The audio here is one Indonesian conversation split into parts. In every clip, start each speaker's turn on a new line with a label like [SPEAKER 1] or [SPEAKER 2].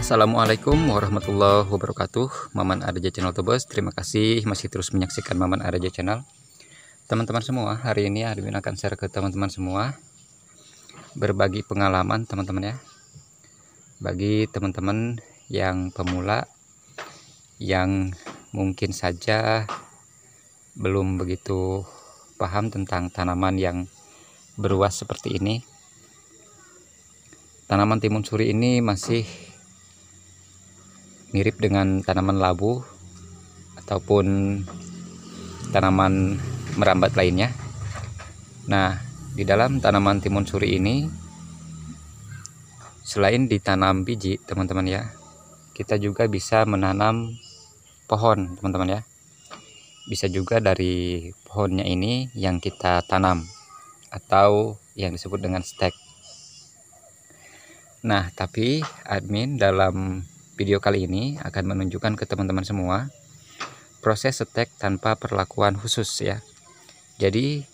[SPEAKER 1] Assalamualaikum warahmatullahi wabarakatuh Maman Araja Channel Tebas Terima kasih masih terus menyaksikan Maman Araja Channel Teman-teman semua Hari ini Arwin akan share ke teman-teman semua Berbagi pengalaman teman-teman ya Bagi teman-teman yang pemula Yang mungkin saja Belum begitu paham tentang tanaman yang Beruas seperti ini Tanaman timun suri ini masih mirip dengan tanaman labu ataupun tanaman merambat lainnya nah di dalam tanaman timun suri ini selain ditanam biji teman-teman ya kita juga bisa menanam pohon teman-teman ya bisa juga dari pohonnya ini yang kita tanam atau yang disebut dengan stek nah tapi admin dalam Video kali ini akan menunjukkan ke teman-teman semua proses setek tanpa perlakuan khusus ya. Jadi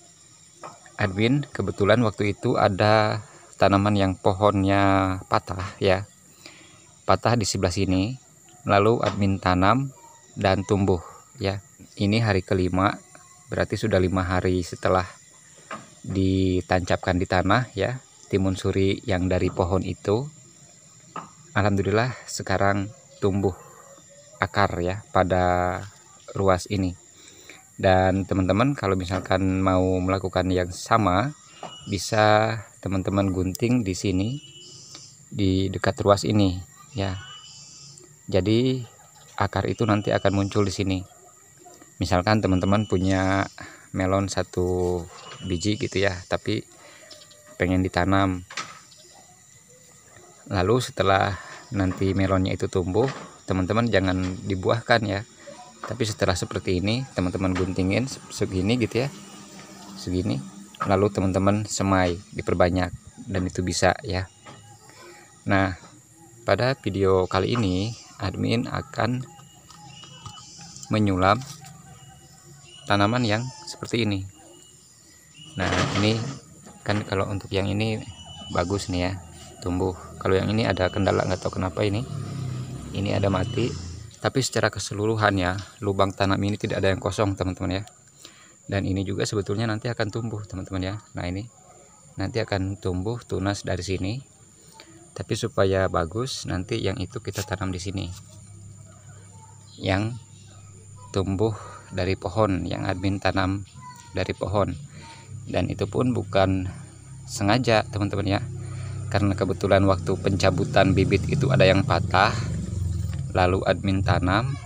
[SPEAKER 1] admin kebetulan waktu itu ada tanaman yang pohonnya patah ya. Patah di sebelah sini, lalu admin tanam dan tumbuh ya. Ini hari kelima, berarti sudah lima hari setelah ditancapkan di tanah ya timun suri yang dari pohon itu alhamdulillah sekarang tumbuh akar ya pada ruas ini dan teman-teman kalau misalkan mau melakukan yang sama bisa teman-teman gunting di sini di dekat ruas ini ya jadi akar itu nanti akan muncul di sini misalkan teman-teman punya melon satu biji gitu ya tapi pengen ditanam lalu setelah nanti melonnya itu tumbuh teman-teman jangan dibuahkan ya tapi setelah seperti ini teman-teman guntingin segini gitu ya segini lalu teman-teman semai diperbanyak dan itu bisa ya nah pada video kali ini admin akan menyulam tanaman yang seperti ini nah ini kan kalau untuk yang ini bagus nih ya tumbuh kalau yang ini ada kendala nggak tahu kenapa ini ini ada mati tapi secara keseluruhan ya lubang tanam ini tidak ada yang kosong teman-teman ya dan ini juga sebetulnya nanti akan tumbuh teman-teman ya nah ini nanti akan tumbuh tunas dari sini tapi supaya bagus nanti yang itu kita tanam di sini yang tumbuh dari pohon yang admin tanam dari pohon dan itu pun bukan sengaja teman-teman ya karena kebetulan waktu pencabutan bibit itu ada yang patah lalu admin tanam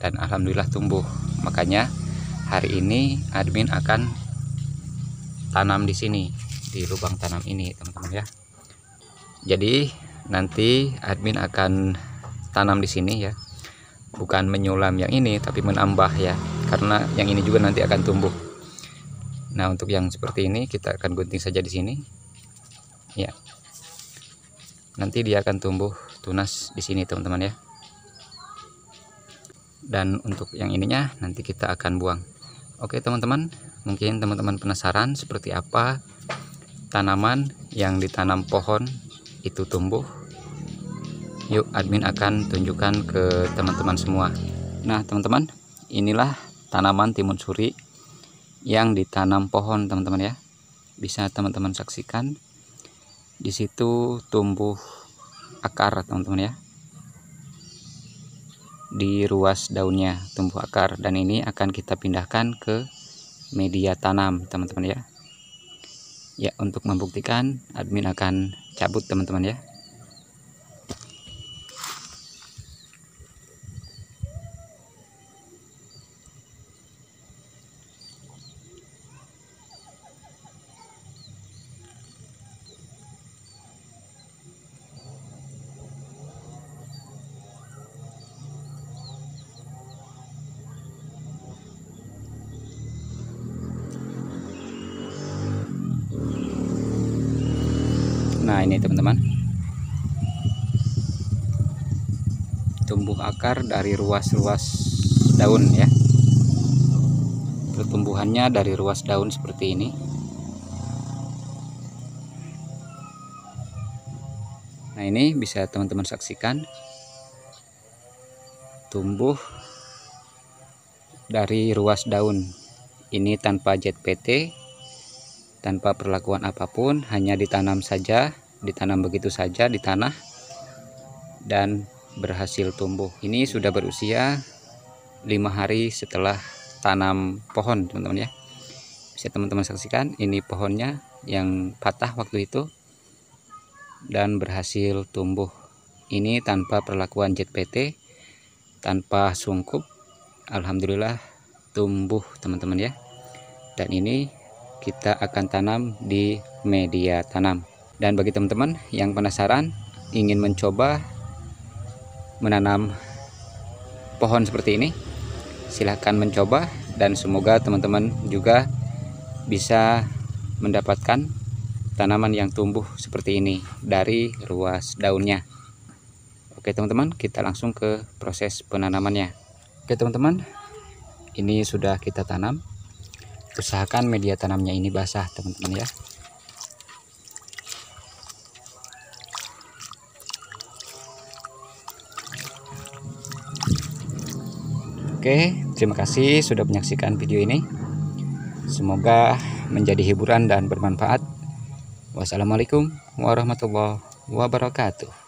[SPEAKER 1] dan alhamdulillah tumbuh makanya hari ini admin akan tanam di sini di lubang tanam ini teman-teman ya jadi nanti admin akan tanam di sini ya bukan menyulam yang ini tapi menambah ya karena yang ini juga nanti akan tumbuh Nah, untuk yang seperti ini kita akan gunting saja di sini. Ya nanti dia akan tumbuh tunas di sini teman-teman ya dan untuk yang ininya nanti kita akan buang oke teman-teman mungkin teman-teman penasaran seperti apa tanaman yang ditanam pohon itu tumbuh yuk admin akan tunjukkan ke teman-teman semua nah teman-teman inilah tanaman timun suri yang ditanam pohon teman-teman ya bisa teman-teman saksikan di situ tumbuh akar teman-teman ya di ruas daunnya tumbuh akar dan ini akan kita pindahkan ke media tanam teman-teman ya ya untuk membuktikan admin akan cabut teman-teman ya Nah ini teman-teman Tumbuh akar dari ruas-ruas daun ya Pertumbuhannya dari ruas daun seperti ini Nah ini bisa teman-teman saksikan Tumbuh dari ruas daun Ini tanpa jet PT tanpa perlakuan apapun, hanya ditanam saja ditanam begitu saja di tanah dan berhasil tumbuh ini sudah berusia lima hari setelah tanam pohon teman-teman ya bisa teman-teman saksikan ini pohonnya yang patah waktu itu dan berhasil tumbuh ini tanpa perlakuan JPT tanpa sungkup Alhamdulillah tumbuh teman-teman ya dan ini kita akan tanam di media tanam dan bagi teman-teman yang penasaran ingin mencoba menanam pohon seperti ini, silahkan mencoba dan semoga teman-teman juga bisa mendapatkan tanaman yang tumbuh seperti ini dari ruas daunnya. Oke teman-teman, kita langsung ke proses penanamannya. Oke teman-teman, ini sudah kita tanam. Usahakan media tanamnya ini basah teman-teman ya. Oke, terima kasih sudah menyaksikan video ini. Semoga menjadi hiburan dan bermanfaat. Wassalamualaikum warahmatullahi wabarakatuh.